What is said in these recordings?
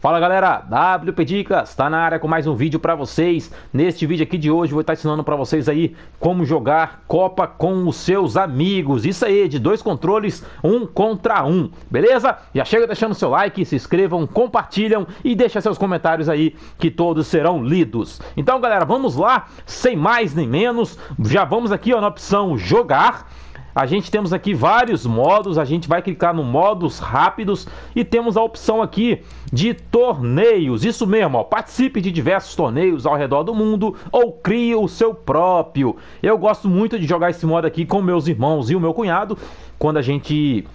Fala galera, WP Dicas está na área com mais um vídeo para vocês. Neste vídeo aqui de hoje vou estar ensinando para vocês aí como jogar Copa com os seus amigos. Isso aí, de dois controles, um contra um, beleza? Já chega deixando seu like, se inscrevam, compartilham e deixa seus comentários aí que todos serão lidos. Então galera, vamos lá, sem mais nem menos, já vamos aqui ó, na opção jogar a gente temos aqui vários modos, a gente vai clicar no modos rápidos e temos a opção aqui de torneios. Isso mesmo, ó, participe de diversos torneios ao redor do mundo ou crie o seu próprio. Eu gosto muito de jogar esse modo aqui com meus irmãos e o meu cunhado quando a gente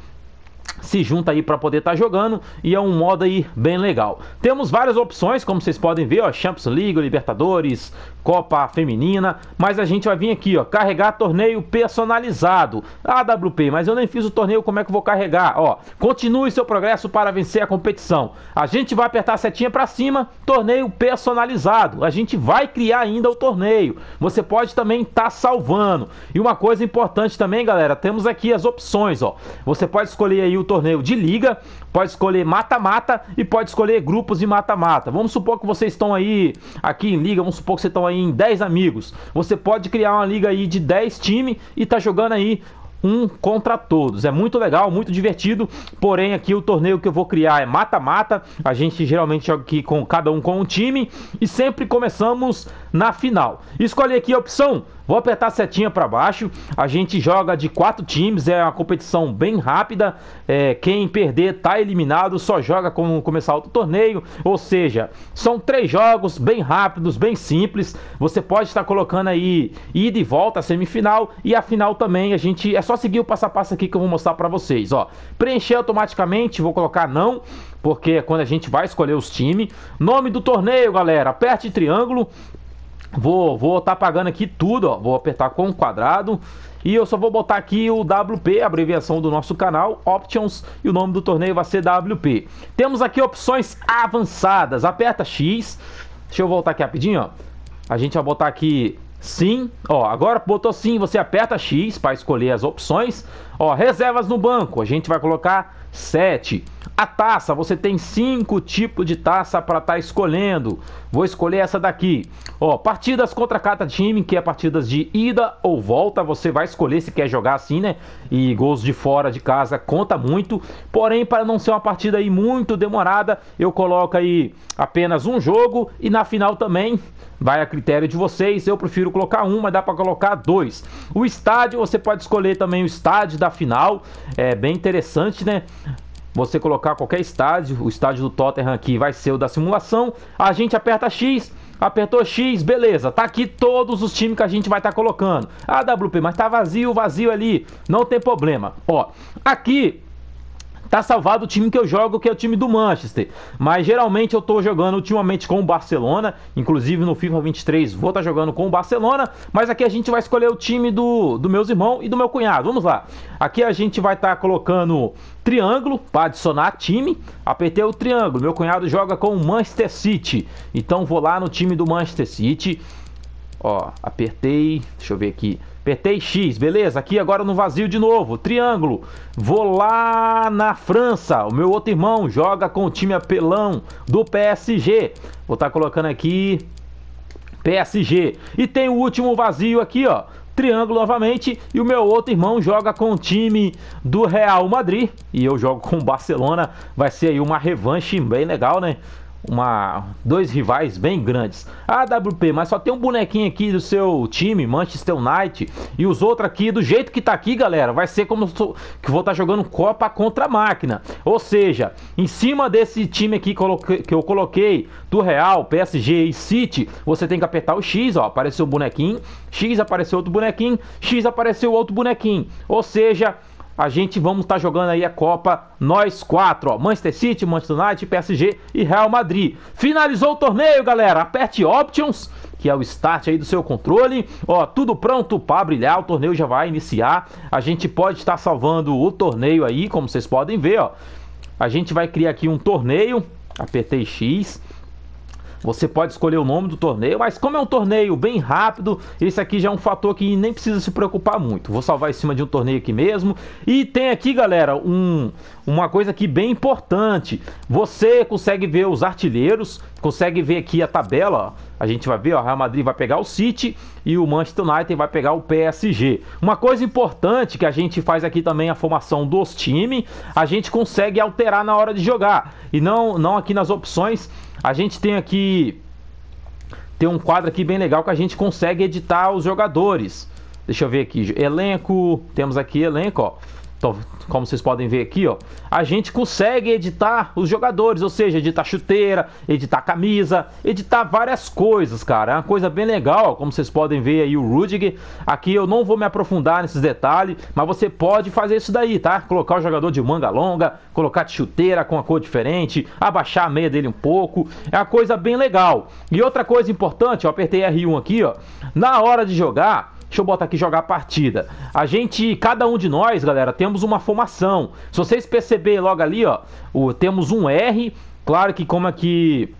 se junta aí para poder estar tá jogando e é um modo aí bem legal. Temos várias opções, como vocês podem ver, ó, Champions League, Libertadores, Copa Feminina, mas a gente vai vir aqui, ó, carregar torneio personalizado. AWP, mas eu nem fiz o torneio, como é que eu vou carregar? Ó, continue seu progresso para vencer a competição. A gente vai apertar a setinha para cima, torneio personalizado. A gente vai criar ainda o torneio. Você pode também estar tá salvando. E uma coisa importante também, galera, temos aqui as opções, ó. Você pode escolher aí aí o torneio de liga, pode escolher mata-mata e pode escolher grupos de mata-mata. Vamos supor que vocês estão aí aqui em liga, vamos supor que vocês estão aí em 10 amigos. Você pode criar uma liga aí de 10 times e tá jogando aí um contra todos. É muito legal, muito divertido. Porém, aqui o torneio que eu vou criar é mata-mata. A gente geralmente joga aqui com cada um com um time e sempre começamos na final. escolher aqui a opção. Vou apertar a setinha para baixo. A gente joga de quatro times, é uma competição bem rápida. É, quem perder tá eliminado, só joga como começar outro torneio. Ou seja, são três jogos bem rápidos, bem simples. Você pode estar colocando aí ida e volta, semifinal e a final também. A gente é só seguir o passo a passo aqui que eu vou mostrar para vocês. Ó, preencher automaticamente, vou colocar não porque é quando a gente vai escolher os times. Nome do torneio, galera, aperte triângulo Vou vou tá aqui tudo, ó. Vou apertar com o quadrado. E eu só vou botar aqui o WP, a abreviação do nosso canal, Options, e o nome do torneio vai ser WP. Temos aqui opções avançadas. Aperta X. Deixa eu voltar aqui rapidinho, ó. A gente vai botar aqui sim. Ó, agora botou sim, você aperta X para escolher as opções. Ó, reservas no banco, a gente vai colocar 7. A taça, você tem cinco tipos de taça para estar tá escolhendo. Vou escolher essa daqui. Ó, partidas contra cada time, que é partidas de ida ou volta, você vai escolher se quer jogar assim, né? E gols de fora de casa conta muito. Porém, para não ser uma partida aí muito demorada, eu coloco aí apenas um jogo e na final também vai a critério de vocês. Eu prefiro colocar um, mas dá para colocar dois. O estádio, você pode escolher também o estádio da final. É bem interessante, né? Você colocar qualquer estádio, o estádio do Tottenham aqui vai ser o da simulação. A gente aperta X, apertou X, beleza. Tá aqui todos os times que a gente vai estar tá colocando. AWP, mas tá vazio, vazio ali, não tem problema. Ó, aqui Tá salvado o time que eu jogo, que é o time do Manchester. Mas geralmente eu tô jogando ultimamente com o Barcelona. Inclusive no FIFA 23 vou estar tá jogando com o Barcelona. Mas aqui a gente vai escolher o time do, do meus irmãos e do meu cunhado. Vamos lá. Aqui a gente vai estar tá colocando triângulo para adicionar time. Apertei o triângulo. Meu cunhado joga com o Manchester City. Então vou lá no time do Manchester City. Ó, apertei, deixa eu ver aqui. Apertei X, beleza? Aqui agora no vazio de novo, triângulo. Vou lá na França, o meu outro irmão joga com o time apelão do PSG. Vou estar tá colocando aqui PSG. E tem o último vazio aqui, ó. Triângulo novamente. E o meu outro irmão joga com o time do Real Madrid. E eu jogo com o Barcelona. Vai ser aí uma revanche bem legal, né? uma, dois rivais bem grandes. Ah, WP, mas só tem um bonequinho aqui do seu time, Manchester United, e os outros aqui do jeito que tá aqui, galera, vai ser como sou, que vou estar tá jogando Copa contra máquina. Ou seja, em cima desse time aqui que eu coloquei, do Real, PSG e City, você tem que apertar o X, ó, apareceu o bonequinho, X apareceu outro bonequinho, X apareceu outro bonequinho. Ou seja, a gente vamos estar tá jogando aí a Copa, nós quatro, ó, Manchester City, Manchester United, PSG e Real Madrid. Finalizou o torneio, galera. Aperte Options, que é o start aí do seu controle. Ó, tudo pronto para brilhar, o torneio já vai iniciar. A gente pode estar salvando o torneio aí, como vocês podem ver, ó. A gente vai criar aqui um torneio, apertei X, você pode escolher o nome do torneio, mas como é um torneio bem rápido, esse aqui já é um fator que nem precisa se preocupar muito. Vou salvar em cima de um torneio aqui mesmo. E tem aqui, galera, um, uma coisa aqui bem importante. Você consegue ver os artilheiros, consegue ver aqui a tabela, ó. A gente vai ver, ó, Real Madrid vai pegar o City e o Manchester United vai pegar o PSG. Uma coisa importante que a gente faz aqui também a formação dos times, a gente consegue alterar na hora de jogar. E não, não aqui nas opções a gente tem aqui tem um quadro aqui bem legal que a gente consegue editar os jogadores. Deixa eu ver aqui, elenco, temos aqui elenco, ó como vocês podem ver aqui, ó, a gente consegue editar os jogadores, ou seja, editar chuteira, editar camisa, editar várias coisas, cara. É uma coisa bem legal, como vocês podem ver aí o Rudiger. Aqui eu não vou me aprofundar nesses detalhes, mas você pode fazer isso daí, tá? Colocar o jogador de manga longa, colocar de chuteira com uma cor diferente, abaixar a meia dele um pouco. É uma coisa bem legal. E outra coisa importante, eu apertei R1 aqui, ó, na hora de jogar, Deixa eu botar aqui jogar a partida. A gente, cada um de nós, galera, temos uma formação. Se vocês perceberem logo ali, ó, o, temos um R. Claro que como aqui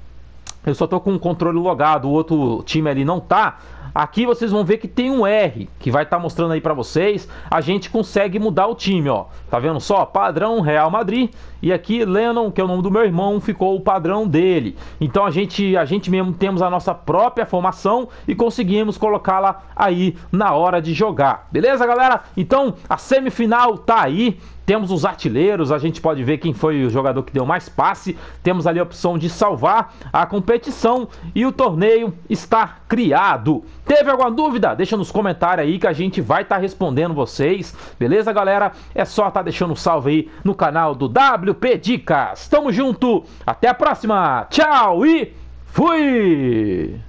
eu só tô com um controle logado, o outro time ali não tá. Aqui vocês vão ver que tem um R que vai estar tá mostrando aí para vocês. A gente consegue mudar o time, ó. Tá vendo só? Padrão Real Madrid e aqui Lennon, que é o nome do meu irmão, ficou o padrão dele. Então a gente a gente mesmo temos a nossa própria formação e conseguimos colocá-la aí na hora de jogar. Beleza, galera? Então a semifinal tá aí. Temos os artilheiros, a gente pode ver quem foi o jogador que deu mais passe. Temos ali a opção de salvar a competição competição e o torneio está criado. Teve alguma dúvida? Deixa nos comentários aí que a gente vai estar tá respondendo vocês, beleza, galera? É só estar tá deixando um salve aí no canal do WP Dicas. Tamo junto, até a próxima, tchau e fui!